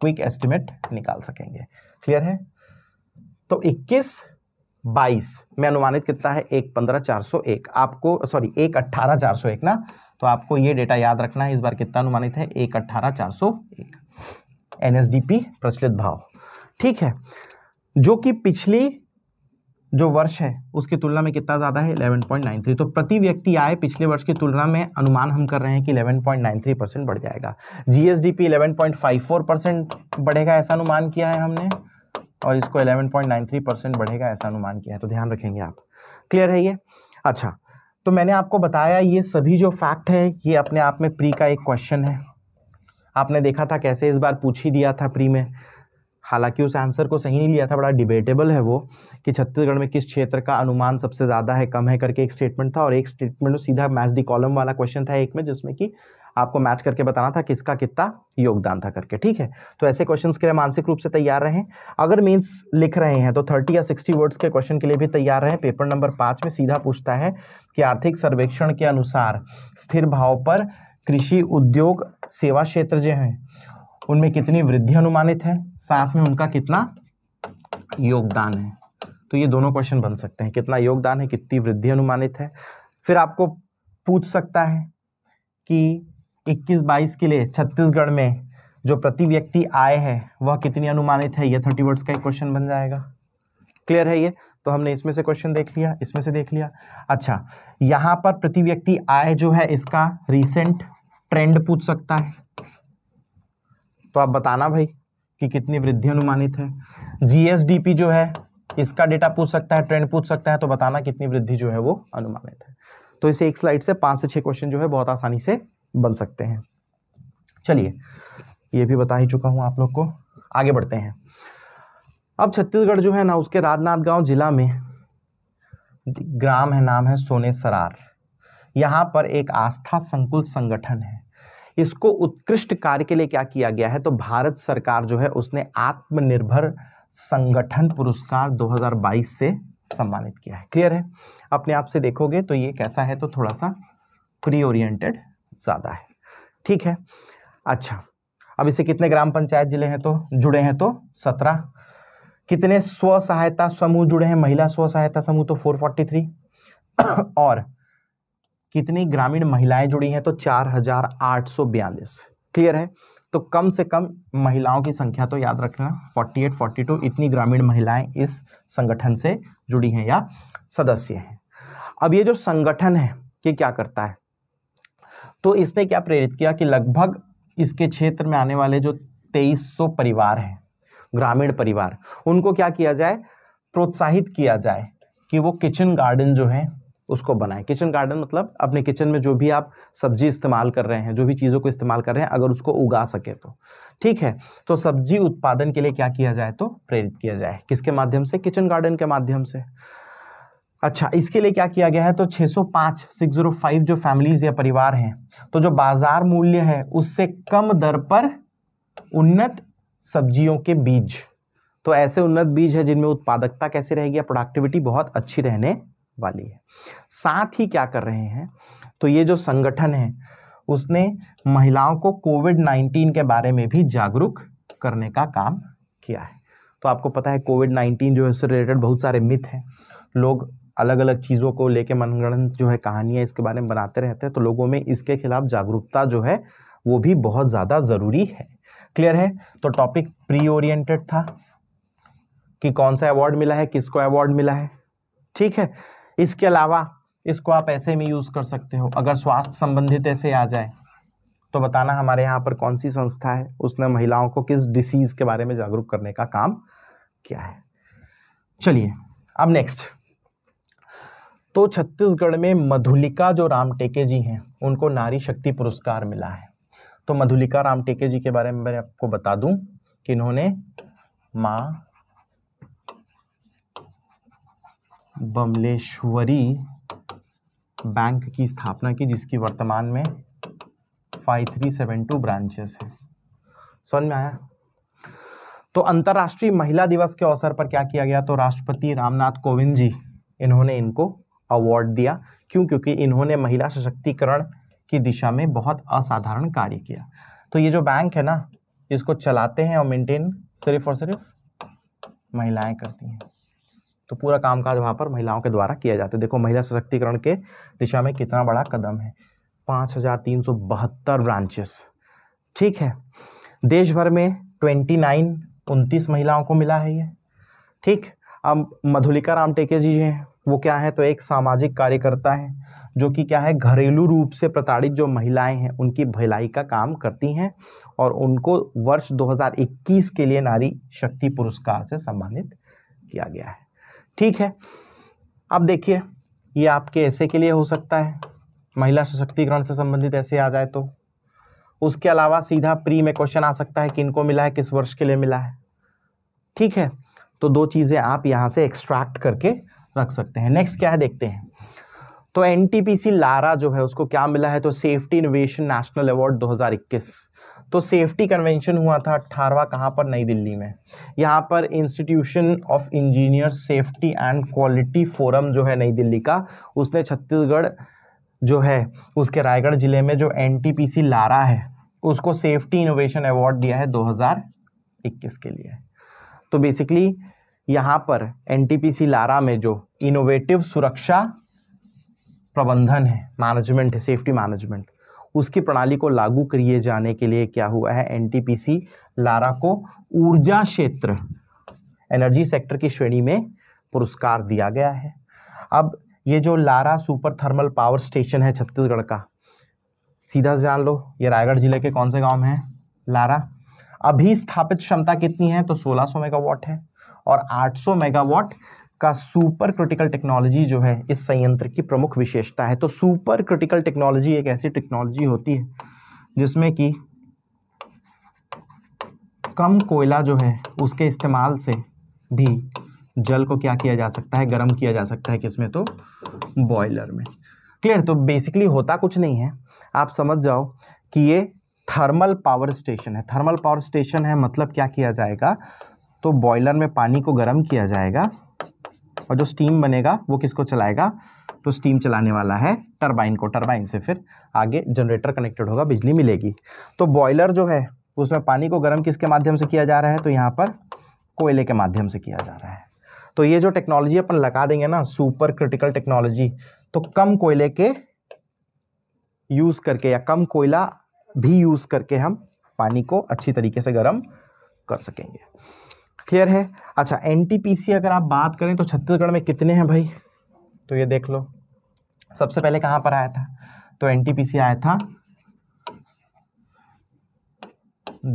क्विक एस्टिमेट निकाल सकेंगे क्लियर है तो इक्कीस बाईस में अनुमानित कितना है एक पंद्रह चार सौ एक आपको सॉरी एक अट्ठारह चार सौ एक ना तो आपको ये डेटा याद रखना है इस बार कितना अनुमानित है एक अट्ठारह चार सौ एक एन प्रचलित भाव ठीक है जो कि पिछली जो वर्ष है उसकी तुलना में कितना ज़्यादा है 11.93 तो प्रति व्यक्ति आए पिछले वर्ष की तुलना में अनुमान हम कर रहे हैं कि 11.93 परसेंट बढ़ जाएगा जीएसडीपी 11.54 परसेंट बढ़ेगा ऐसा अनुमान किया है हमने और इसको 11.93 परसेंट बढ़ेगा ऐसा अनुमान किया है तो ध्यान रखेंगे आप क्लियर है ये अच्छा तो मैंने आपको बताया ये सभी जो फैक्ट है ये अपने आप में प्री का एक क्वेश्चन है आपने देखा था कैसे इस बार पूछ ही दिया था प्री में हालांकि उस आंसर को सही नहीं लिया था बड़ा डिबेटेबल है वो कि छत्तीसगढ़ में किस क्षेत्र का अनुमान सबसे ज़्यादा है कम है करके एक स्टेटमेंट था और एक स्टेटमेंट सीधा मैच दी कॉलम वाला क्वेश्चन था एक में जिसमें कि आपको मैच करके बताना था किसका कितना योगदान था करके ठीक है तो ऐसे क्वेश्चन के लिए मानसिक रूप से तैयार रहें अगर मीन्स लिख रहे हैं तो थर्टी या सिक्सटी वर्ड्स के क्वेश्चन के लिए भी तैयार रहें पेपर नंबर पाँच में सीधा पूछता है कि आर्थिक सर्वेक्षण के अनुसार स्थिर भाव पर कृषि उद्योग सेवा क्षेत्र जो हैं उनमें कितनी वृद्धि अनुमानित है साथ में उनका कितना योगदान है तो ये दोनों क्वेश्चन बन सकते हैं कितना योगदान है कितनी वृद्धि अनुमानित है फिर आपको पूछ सकता है कि इक्कीस बाईस के लिए छत्तीसगढ़ में जो प्रति व्यक्ति आय है वह कितनी अनुमानित है यह थर्टी वर्ड्स का एक क्वेश्चन बन जाएगा क्लियर है ये तो हमने इसमें से क्वेश्चन देख लिया इसमें से देख लिया अच्छा यहाँ पर प्रति व्यक्ति आय जो है इसका रिसेंट ट्रेंड पूछ सकता है तो आप बताना भाई कि कितनी वृद्धि अनुमानित है जीएसडीपी जो है इसका डेटा पूछ सकता है ट्रेंड पूछ सकता है तो बताना कितनी वृद्धि जो है वो अनुमानित है तो इसे एक स्लाइड से पांच से छह क्वेश्चन जो है बहुत आसानी से बन सकते हैं चलिए ये भी बता ही चुका हूँ आप लोग को आगे बढ़ते हैं अब छत्तीसगढ़ जो है ना उसके राजनाथ गांव जिला में ग्राम है नाम है सोने सरार यहाँ पर एक आस्था संकुल संगठन है इसको उत्कृष्ट कार्य के लिए क्या किया गया है तो भारत सरकार जो है उसने आत्मनिर्भर संगठन पुरस्कार 2022 से सम्मानित किया है क्लियर है अपने आप से देखोगे तो ये कैसा है तो थोड़ा सा प्री ओरिएंटेड ज़्यादा है ठीक है अच्छा अब इसे कितने ग्राम पंचायत जिले हैं तो जुड़े हैं तो सत्रह कितने स्व सहायता समूह जुड़े हैं महिला स्व सहायता समूह तो थ्री और कितनी ग्रामीण महिलाएं जुड़ी हैं तो चार हजार आठ सौ बयालीस क्लियर है तो कम से कम महिलाओं की संख्या तो याद रखना फोर्टी टू इतनी ग्रामीण महिलाएं इस संगठन से जुड़ी हैं या सदस्य हैं अब ये जो संगठन है ये क्या करता है तो इसने क्या प्रेरित किया कि लगभग इसके क्षेत्र में आने वाले जो 2300 परिवार हैं ग्रामीण परिवार उनको क्या किया जाए प्रोत्साहित किया जाए कि वो किचन गार्डन जो है उसको बनाएं किचन गार्डन मतलब अपने किचन में जो भी आप सब्जी इस्तेमाल कर रहे हैं जो भी चीज़ों को इस्तेमाल कर रहे हैं अगर उसको उगा सके तो ठीक है तो सब्जी उत्पादन के लिए क्या किया जाए तो प्रेरित किया जाए किसके माध्यम से किचन गार्डन के माध्यम से अच्छा इसके लिए क्या किया गया है तो 605 605 जो फैमिलीज या परिवार हैं तो जो बाजार मूल्य है उससे कम दर पर उन्नत सब्जियों के बीज तो ऐसे उन्नत बीज है जिनमें उत्पादकता कैसे रहेगी या प्रोडक्टिविटी बहुत अच्छी रहने वाली है साथ ही क्या कर रहे हैं तो ये जो संगठन है उसने महिलाओं को कोविड नाइन्टीन के बारे में भी जागरूक करने का काम किया है तो आपको पता है कोविड नाइन्टीन जो है उससे रिलेटेड बहुत सारे मिथ हैं लोग अलग अलग चीज़ों को लेके मनगढ़ंत जो है कहानियाँ इसके बारे में बनाते रहते हैं तो लोगों में इसके खिलाफ जागरूकता जो है वो भी बहुत ज़्यादा ज़रूरी है क्लियर है तो टॉपिक प्री ओरिएंटेड था कि कौन सा अवार्ड मिला है किसको अवार्ड मिला है ठीक है इसके अलावा इसको आप ऐसे में यूज़ कर सकते हो अगर स्वास्थ्य संबंधित ऐसे आ जाए तो बताना हमारे यहाँ पर कौन सी संस्था है उसने महिलाओं को किस डिसीज़ के बारे में जागरूक करने का काम किया है चलिए अब नेक्स्ट तो छत्तीसगढ़ में मधुलिका जो राम टेके जी हैं उनको नारी शक्ति पुरस्कार मिला है तो मधुलिका राम टेके जी के बारे में मैं आपको बता दूं कि इन्होंने माँ बमलेश्वरी बैंक की स्थापना की जिसकी वर्तमान में five three seven two branches है समझ में आया तो अंतर्राष्ट्रीय महिला दिवस के अवसर पर क्या किया गया तो राष्ट्रपति रामनाथ कोविंद जी इन्होंने इनको अवार्ड दिया क्यों क्योंकि इन्होंने महिला सशक्तिकरण की दिशा में बहुत असाधारण कार्य किया तो ये जो बैंक है ना इसको चलाते हैं और मेंटेन सिर्फ और सिर्फ महिलाएं करती हैं तो पूरा कामकाज वहां पर महिलाओं के द्वारा किया जाता है देखो महिला सशक्तिकरण के दिशा में कितना बड़ा कदम है पाँच हज़ार तीन सौ बहत्तर ब्रांचेस ठीक है देश भर में ट्वेंटी नाइन उनतीस महिलाओं को मिला है ये ठीक अब मधुलिका राम टेके जी हैं वो क्या है तो एक सामाजिक कार्यकर्ता है जो कि क्या है घरेलू रूप से प्रताड़ित जो महिलाएं हैं उनकी भलाई का काम करती हैं और उनको वर्ष 2021 के लिए नारी शक्ति पुरस्कार से सम्मानित किया गया है ठीक है अब देखिए ये आपके ऐसे के लिए हो सकता है महिला सशक्तिकरण से संबंधित ऐसे आ जाए तो उसके अलावा सीधा प्री में क्वेश्चन आ सकता है कि इनको मिला है किस वर्ष के लिए मिला है ठीक है तो दो चीज़ें आप यहाँ से एक्सट्रैक्ट करके रख सकते हैं नेक्स्ट क्या है देखते हैं तो एन लारा जो है उसको क्या मिला है तो सेफ्टी इनोवेशन नेशनल अवार्ड 2021 तो सेफ्टी कन्वेंशन हुआ था अठारवा कहाँ पर नई दिल्ली में यहाँ पर institution of engineer safety and quality forum जो है नई दिल्ली का उसने छत्तीसगढ़ जो है उसके रायगढ़ जिले में जो एन लारा है उसको सेफ्टी इनोवेशन अवार्ड दिया है दो के लिए तो बेसिकली यहाँ पर एनटीपीसी लारा में जो इनोवेटिव सुरक्षा प्रबंधन है मैनेजमेंट है सेफ्टी मैनेजमेंट उसकी प्रणाली को लागू किए जाने के लिए क्या हुआ है एनटीपीसी लारा को ऊर्जा क्षेत्र एनर्जी सेक्टर की श्रेणी में पुरस्कार दिया गया है अब ये जो Lara super thermal power station है छत्तीसगढ़ का सीधा जान लो ये रायगढ़ जिले के कौन से गांव में है लारा अभी स्थापित क्षमता कितनी है तो 1600 मेगावाट है और 800 मेगावाट का सुपर क्रिटिकल टेक्नोलॉजी जो है इस संयंत्र की प्रमुख विशेषता है तो सुपर क्रिटिकल टेक्नोलॉजी एक ऐसी टेक्नोलॉजी होती है जिसमें कि कम कोयला जो है उसके इस्तेमाल से भी जल को क्या किया जा सकता है गर्म किया जा सकता है किसमें तो बॉयलर में क्लियर तो बेसिकली होता कुछ नहीं है आप समझ जाओ कि ये थर्मल पावर स्टेशन है थर्मल पावर स्टेशन है मतलब क्या किया जाएगा तो बॉयलर में पानी को गर्म किया जाएगा और जो स्टीम बनेगा वो किसको चलाएगा तो स्टीम चलाने वाला है टरबाइन को टरबाइन से फिर आगे जनरेटर कनेक्टेड होगा बिजली मिलेगी तो बॉयलर जो है उसमें पानी को गर्म किसके माध्यम से किया जा रहा है तो यहाँ पर कोयले के माध्यम से किया जा रहा है तो ये जो टेक्नोलॉजी अपन लगा देंगे ना सुपर क्रिटिकल टेक्नोलॉजी तो कम कोयले के यूज़ करके या कम कोयला भी यूज़ करके हम पानी को अच्छी तरीके से गर्म कर सकेंगे क्लियर है अच्छा एन अगर आप बात करें तो छत्तीसगढ़ में कितने हैं भाई तो ये देख लो सबसे पहले कहाँ पर आया था तो एन आया था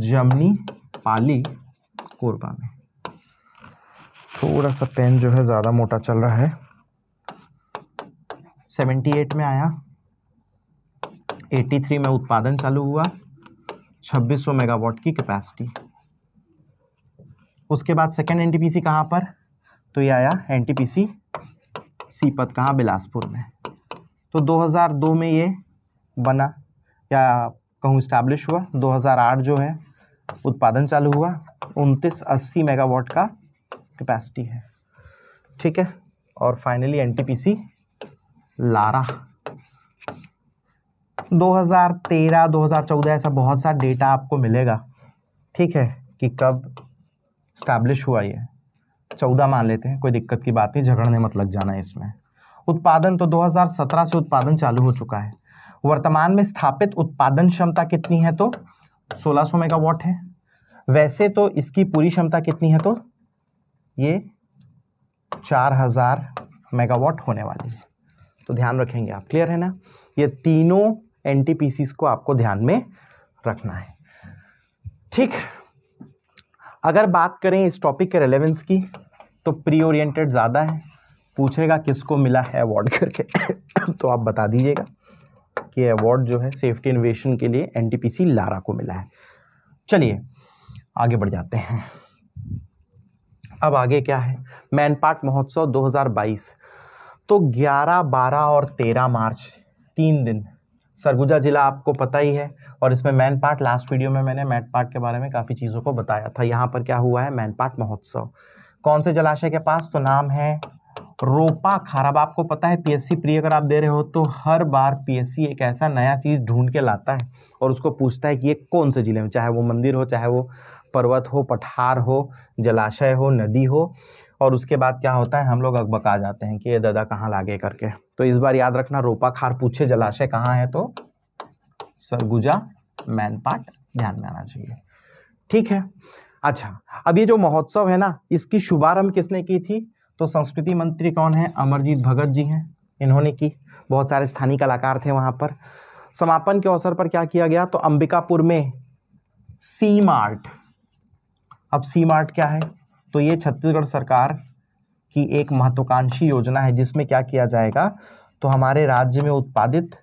जमनी पाली कोरबा में थोड़ा सा पेन जो है ज़्यादा मोटा चल रहा है 78 में आया 83 में उत्पादन चालू हुआ 2600 मेगावाट की कैपेसिटी उसके बाद सेकेंड एन टी कहाँ पर तो ये आया एन टी सीपत कहाँ बिलासपुर में तो 2002 में ये बना या कहूँ इस्टेब्लिश हुआ 2008 जो है उत्पादन चालू हुआ उनतीस अस्सी मेगावाट का कैपेसिटी है ठीक है और फाइनली एनटीपीसी लारा 2013 2014 ऐसा बहुत सा डेटा आपको मिलेगा ठीक है कि कब स्टैब्लिश हुआ ये चौदह मान लेते हैं कोई दिक्कत की बात नहीं झगड़ने मत लग जाना इसमें उत्पादन तो 2017 से उत्पादन चालू हो चुका है वर्तमान में स्थापित उत्पादन क्षमता कितनी है तो 1600 मेगावाट है वैसे तो इसकी पूरी क्षमता कितनी है तो ये 4000 मेगावाट होने वाली है तो ध्यान रखेंगे आप क्लियर है ना ये तीनों एन को आपको ध्यान में रखना है ठीक अगर बात करें इस टॉपिक के रेलेवेंस की तो प्री ओरिएंटेड ज़्यादा है पूछेगा किसको मिला है अवार्ड करके तो आप बता दीजिएगा कि अवार्ड जो है सेफ्टी इनोवेशन के लिए एन लारा को मिला है चलिए आगे बढ़ जाते हैं अब आगे क्या है मैन पार्ट महोत्सव 2022 तो 11, 12 और 13 मार्च तीन दिन सरगुजा ज़िला आपको पता ही है और इसमें मैन पार्ट लास्ट वीडियो में मैंने मैन पार्ट के बारे में काफ़ी चीज़ों को बताया था यहाँ पर क्या हुआ है मैन पार्ट महोत्सव कौन से जलाशय के पास तो नाम है रोपा खार अब आपको पता है पीएससी प्री अगर आप दे रहे हो तो हर बार पीएससी एक ऐसा नया चीज़ ढूंढ के लाता है और उसको पूछता है कि ये कौन से ज़िले में चाहे वो मंदिर हो चाहे वो पर्वत हो पठार हो जलाशय हो नदी हो और उसके बाद क्या होता है हम लोग अकबक आ जाते हैं कि ये दादा कहाँ लागे करके तो इस बार याद रखना रोपा खार पूछे जलाशय कहाँ है तो सरगुजा मैन पार्ट ध्यान में आना चाहिए ठीक है अच्छा अब ये जो महोत्सव है ना इसकी शुभारंभ किसने की थी तो संस्कृति मंत्री कौन है अमरजीत भगत जी हैं इन्होंने की बहुत सारे स्थानीय कलाकार थे वहाँ पर समापन के अवसर पर क्या किया गया तो अंबिकापुर में सी मार्ट अब सी मार्ट क्या है तो ये छत्तीसगढ़ सरकार की एक महत्वाकांक्षी योजना है जिसमें क्या किया जाएगा तो हमारे राज्य में उत्पादित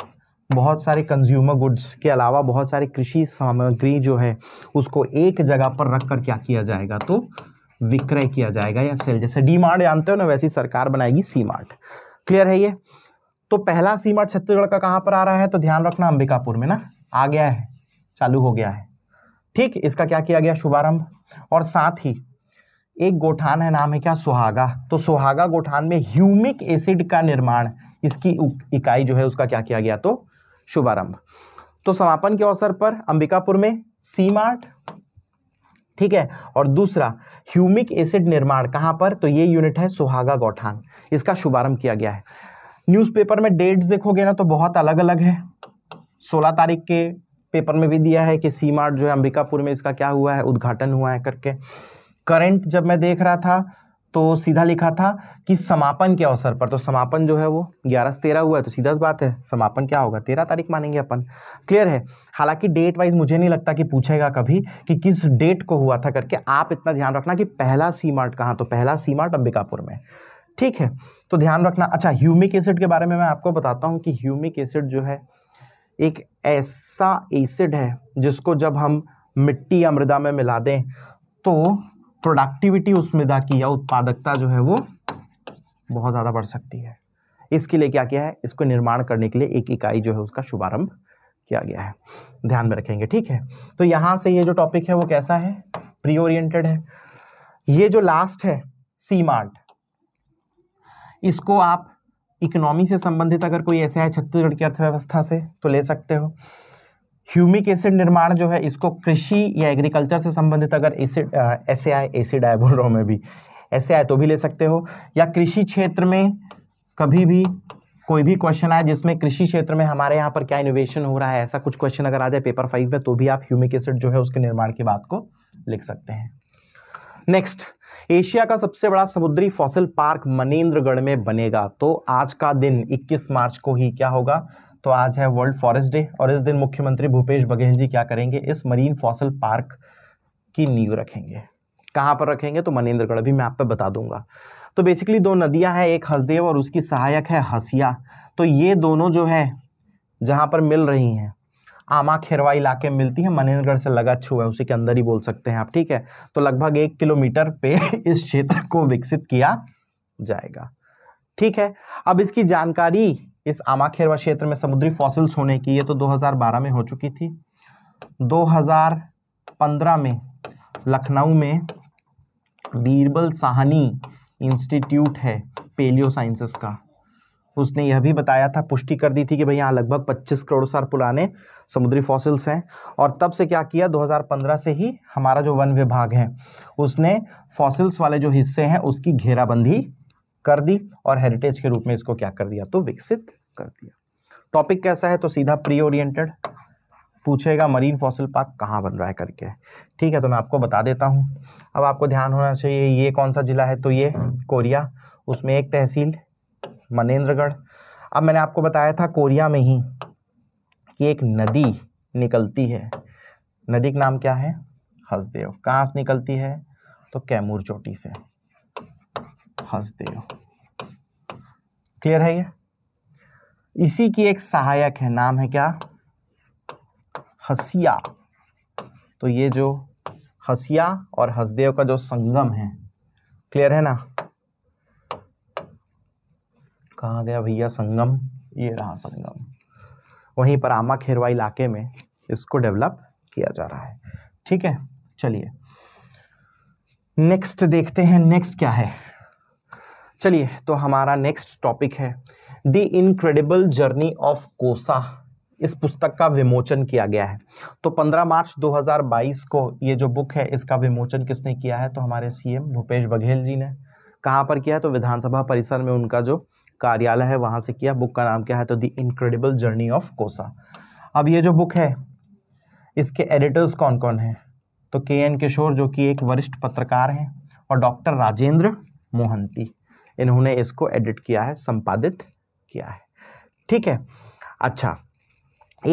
बहुत सारे कंज्यूमर गुड्स के अलावा बहुत सारी कृषि सामग्री जो है उसको एक जगह पर रख कर क्या किया जाएगा तो विक्रय किया जाएगा या सेल जैसे डी मार्ट जानते हो ना वैसी सरकार बनाएगी सी मार्ट क्लियर है ये तो पहला सी मार्ट छत्तीसगढ़ का कहाँ पर आ रहा है तो ध्यान रखना अंबिकापुर में ना आ गया है चालू हो गया है ठीक इसका क्या किया गया शुभारंभ और साथ ही एक गोठान है नाम है क्या सुहागा तो सुहागा गोठान में ह्यूमिक एसिड का निर्माण इसकी इकाई जो है उसका क्या किया गया तो शुभारंभ तो समापन के अवसर पर अंबिकापुर में सीमार्ट ठीक है और दूसरा ह्यूमिक एसिड निर्माण कहां पर तो ये यूनिट है सुहागा गौठान इसका शुभारंभ किया गया है न्यूज़पेपर में डेट्स देखोगे ना तो बहुत अलग अलग है सोलह तारीख के पेपर में भी दिया है कि सीमार्ट जो है अंबिकापुर में इसका क्या हुआ है उद्घाटन हुआ है करके करंट जब मैं देख रहा था तो सीधा लिखा था कि समापन के अवसर पर तो समापन जो है वो ग्यारह से तेरह हुआ है तो सीधा सी बात है समापन क्या होगा तेरह तारीख मानेंगे अपन क्लियर है हालांकि डेट वाइज मुझे नहीं लगता कि पूछेगा कभी कि किस डेट को हुआ था करके आप इतना ध्यान रखना कि पहला सी मार्ट कहाँ तो पहला सी मार्ट अंबिकापुर में ठीक है तो ध्यान रखना अच्छा ह्यूमिक एसिड के बारे में मैं आपको बताता हूँ कि ह्यूमिक एसिड जो है एक ऐसा एसिड है जिसको जब हम मिट्टी या मृदा में मिला दें तो प्रोडक्टिविटी उसमें मृदा की या उत्पादकता जो है वो बहुत ज़्यादा बढ़ सकती है इसके लिए क्या किया है इसको निर्माण करने के लिए एक इकाई जो है उसका शुभारंभ किया गया है ध्यान में रखेंगे ठीक है तो यहां से ये जो टॉपिक है वो कैसा है प्री ओरिएंटेड है ये जो लास्ट है सीमार्ट इसको आप इकोनॉमी से संबंधित अगर कोई ऐसा है छत्तीसगढ़ की अर्थव्यवस्था से तो ले सकते हो ह्यूमिक एसिड निर्माण जो है इसको कृषि या एग्रीकल्चर से संबंधित अगर एसिड एस आई एसिड आए बोल रहा हूँ मैं भी ऐसे आए तो भी ले सकते हो या कृषि क्षेत्र में कभी भी कोई भी क्वेश्चन आए जिसमें कृषि क्षेत्र में हमारे यहाँ पर क्या इनोवेशन हो रहा है ऐसा कुछ क्वेश्चन अगर आ जाए पेपर फाइव में तो भी आप ह्यूमिक एसिड जो है उसके निर्माण की बात को लिख सकते हैं नेक्स्ट एशिया का सबसे बड़ा समुद्री फॉसिल पार्क मनेन्द्रगढ़ में बनेगा तो आज का दिन 21 मार्च को ही क्या होगा तो आज है वर्ल्ड फॉरेस्ट डे और इस दिन मुख्यमंत्री भूपेश बघेल जी क्या करेंगे इस मरीन फॉसल पार्क की नींव रखेंगे कहाँ पर रखेंगे तो मनेंद्रगढ़ भी मैं आप पे बता दूंगा तो बेसिकली दो नदियाँ हैं एक हसदेव और उसकी सहायक है हसिया तो ये दोनों जो है जहाँ पर मिल रही हैं आमा खेरवा इलाके में मिलती है मनेन्द्रगढ़ से लगा छू है उसी के अंदर ही बोल सकते हैं आप ठीक है तो लगभग एक किलोमीटर पे इस क्षेत्र को विकसित किया जाएगा ठीक है अब इसकी जानकारी इस आमाखेरवा क्षेत्र में समुद्री फॉसिल्स होने की ये तो 2012 में हो चुकी थी 2015 में लखनऊ में बीरबल साहनी इंस्टीट्यूट है पेलियो साइंसेस का उसने यह भी बताया था पुष्टि कर दी थी कि भाई यहाँ लगभग 25 करोड़ साल पुराने समुद्री फॉसिल्स हैं और तब से क्या किया 2015 से ही हमारा जो वन विभाग है उसने फॉसिल्स वाले जो हिस्से हैं उसकी घेराबंदी कर दी और हेरिटेज के रूप में इसको क्या कर दिया तो विकसित कर दिया टॉपिक कैसा है तो सीधा प्री ओरिएंटेड पूछेगा मरीन फॉसिल पार्क कहाँ बन रहा है करके ठीक है तो मैं आपको बता देता हूँ अब आपको ध्यान होना चाहिए ये कौन सा ज़िला है तो ये कोरिया उसमें एक तहसील मनेंद्रगढ़ अब मैंने आपको बताया था कोरिया में ही कि एक नदी निकलती है नदी का नाम क्या है हसदेव कहाँ से निकलती है तो कैमूर चोटी से हसदेव क्लियर है ये इसी की एक सहायक है नाम है क्या हसिया तो ये जो हसिया और हसदेव का जो संगम है क्लियर है ना कहा गया भैया संगम ये रहा संगम वहीं पर आमा खेरवा इलाके में इसको डेवलप किया जा रहा है ठीक है चलिए नेक्स्ट देखते हैं नेक्स्ट क्या है चलिए तो हमारा नेक्स्ट टॉपिक है the incredible journey of Kosa इस पुस्तक का विमोचन किया गया है तो 15 मार्च 2022 को ये जो बुक है इसका विमोचन किसने किया है तो हमारे सीएम भूपेश बघेल जी ने कहाँ पर किया है तो विधानसभा परिसर में उनका जो कार्यालय है वहाँ से किया बुक का नाम क्या है तो द इनक्रेडिबल जर्नी ऑफ कोसा अब ये जो बुक है इसके एडिटर्स कौन कौन हैं तो के एन किशोर जो कि एक वरिष्ठ पत्रकार हैं और डॉक्टर राजेंद्र मोहंती इन्होंने इसको एडिट किया है संपादित किया है ठीक है अच्छा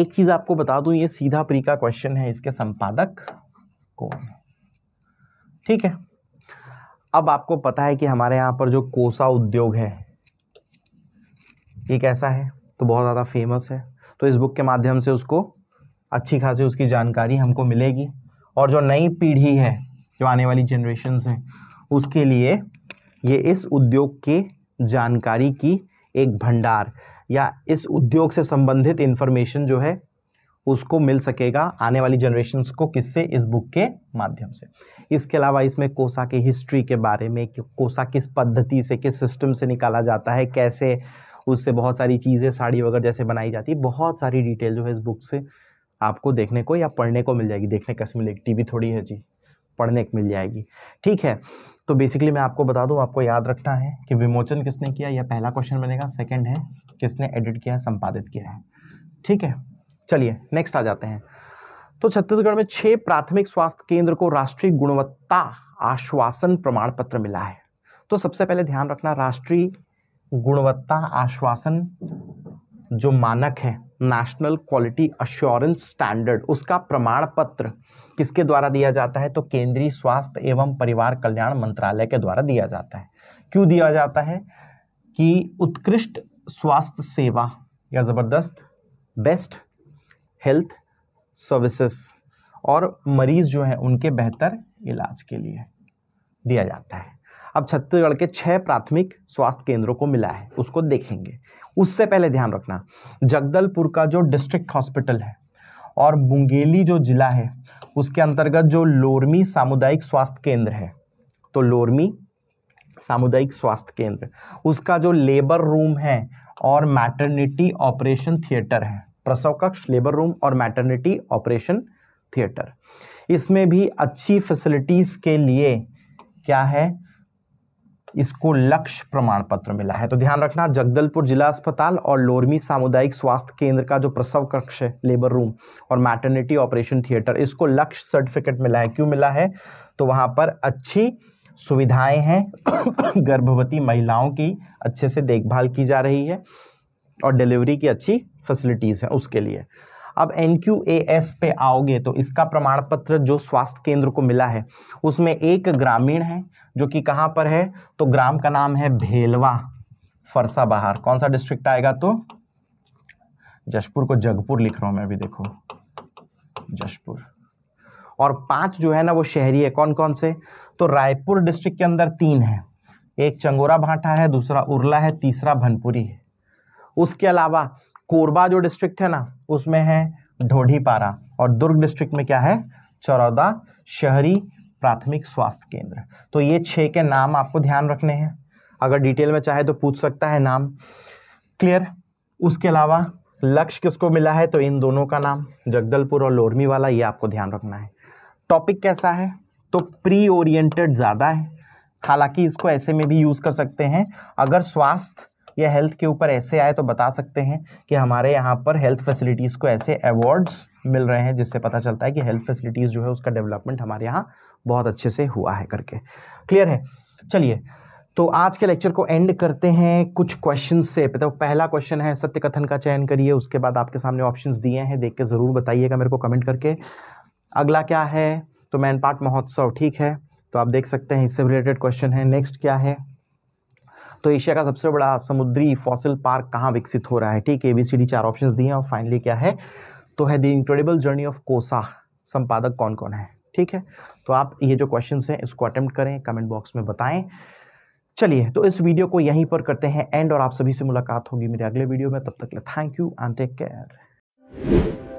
एक चीज़ आपको बता दूं ये सीधा प्री का क्वेश्चन है इसके संपादक कौन है ठीक है अब आपको पता है कि हमारे यहां पर जो कोसा उद्योग है ये कैसा है तो बहुत ज़्यादा फेमस है तो इस बुक के माध्यम से उसको अच्छी खासी उसकी जानकारी हमको मिलेगी और जो नई पीढ़ी है जो आने वाली जनरेशन है उसके लिए ये इस उद्योग के जानकारी की एक भंडार या इस उद्योग से संबंधित इन्फॉर्मेशन जो है उसको मिल सकेगा आने वाली जनरेशन्स को किससे इस बुक के माध्यम से इसके अलावा इसमें कोसा की हिस्ट्री के बारे में कि कोसा किस पद्धति से किस सिस्टम से निकाला जाता है कैसे उससे बहुत सारी चीज़ें साड़ी वगैरह जैसे बनाई जाती है बहुत सारी डिटेल जो है इस बुक से आपको देखने को या पढ़ने को मिल जाएगी देखने कैसे मिलेगी टी थोड़ी है जी पढ़ने को मिल जाएगी ठीक है तो बेसिकली मैं आपको बता दूं आपको याद रखना है कि विमोचन किसने किया यह पहला क्वेश्चन बनेगा सेकंड है किसने एडिट किया है संपादित किया है ठीक है चलिए नेक्स्ट आ जाते हैं तो छत्तीसगढ़ में छह प्राथमिक स्वास्थ्य केंद्र को राष्ट्रीय गुणवत्ता आश्वासन प्रमाण पत्र मिला है तो सबसे पहले ध्यान रखना राष्ट्रीय गुणवत्ता आश्वासन जो मानक है नेशनल क्वालिटी अश्योरेंस स्टैंडर्ड उसका प्रमाण पत्र किसके द्वारा दिया जाता है तो केंद्रीय स्वास्थ्य एवं परिवार कल्याण मंत्रालय के द्वारा दिया जाता है क्यों दिया जाता है कि उत्कृष्ट स्वास्थ्य सेवा या ज़बरदस्त बेस्ट हेल्थ सर्विसेस और मरीज़ जो है उनके बेहतर इलाज के लिए दिया जाता है अब छत्तीसगढ़ के छः प्राथमिक स्वास्थ्य केंद्रों को मिला है उसको देखेंगे उससे पहले ध्यान रखना जगदलपुर का जो डिस्ट्रिक्ट हॉस्पिटल है और मुंगेली जो जिला है उसके अंतर्गत जो लोरमी सामुदायिक स्वास्थ्य केंद्र है तो लोरमी सामुदायिक स्वास्थ्य केंद्र उसका जो लेबर रूम है और मैटरनिटी ऑपरेशन थिएटर है प्रसव कक्ष लेबर रूम और मैटरनिटी ऑपरेशन थिएटर इसमें भी अच्छी फैसिलिटीज़ के लिए क्या है इसको लक्ष्य प्रमाण पत्र मिला है तो ध्यान रखना जगदलपुर जिला अस्पताल और लोरमी सामुदायिक स्वास्थ्य केंद्र का जो प्रसव कक्ष है लेबर रूम और मैटर्निटी ऑपरेशन थिएटर इसको लक्ष्य सर्टिफिकेट मिला है क्यों मिला है तो वहाँ पर अच्छी सुविधाएं हैं गर्भवती महिलाओं की अच्छे से देखभाल की जा रही है और डिलीवरी की अच्छी फैसिलिटीज़ हैं उसके लिए अब एन पे आओगे तो इसका प्रमाण पत्र जो स्वास्थ्य केंद्र को मिला है उसमें एक ग्रामीण है जो कि कहाँ पर है तो ग्राम का नाम है भेलवा फरसा बहार कौन सा डिस्ट्रिक्ट आएगा तो जशपुर को जगपुर लिख रहा हूँ मैं अभी देखो जशपुर और पांच जो है ना वो शहरी है कौन कौन से तो रायपुर डिस्ट्रिक्ट के अंदर तीन है एक चंगोरा भाटा है दूसरा उरला है तीसरा भनपुरी है उसके अलावा कोरबा जो डिस्ट्रिक्ट है ना उसमें है पारा और दुर्ग डिस्ट्रिक्ट में क्या है चौरौदा शहरी प्राथमिक स्वास्थ्य केंद्र तो ये छः के नाम आपको ध्यान रखने हैं अगर डिटेल में चाहे तो पूछ सकता है नाम क्लियर उसके अलावा लक्ष्य किसको मिला है तो इन दोनों का नाम जगदलपुर और लोरमी वाला ये आपको ध्यान रखना है टॉपिक कैसा है तो प्री ओरिएंटेड ज़्यादा है हालांकि इसको ऐसे में भी यूज़ कर सकते हैं अगर स्वास्थ्य या हेल्थ के ऊपर ऐसे आए तो बता सकते हैं कि हमारे यहाँ पर हेल्थ फैसिलिटीज़ को ऐसे अवार्ड्स मिल रहे हैं जिससे पता चलता है कि हेल्थ फैसिलिटीज़ जो है उसका डेवलपमेंट हमारे यहाँ बहुत अच्छे से हुआ है करके क्लियर है चलिए तो आज के लेक्चर को एंड करते हैं कुछ क्वेश्चन से तो पहला क्वेश्चन है सत्य कथन का चयन करिए उसके बाद आपके सामने ऑप्शंस दिए हैं देख के ज़रूर बताइएगा मेरे को कमेंट करके अगला क्या है तो मैन पार्ट महोत्सव ठीक है तो आप देख सकते हैं इससे रिलेटेड क्वेश्चन है नेक्स्ट क्या है तो एशिया का सबसे बड़ा समुद्री फॉसिल पार्क कहाँ विकसित हो रहा है ठीक है ए बी सी डी चार ऑप्शन दिए हैं और फाइनली क्या है तो है द इंक्रेडिबल जर्नी ऑफ कोसा संपादक कौन कौन है ठीक है तो आप ये जो क्वेश्चन हैं इसको अटैम्प्ट करें कमेंट बॉक्स में बताएं चलिए तो इस वीडियो को यहीं पर करते हैं एंड और आप सभी से मुलाकात होगी मेरे अगले वीडियो में तब तक ले thank you and take care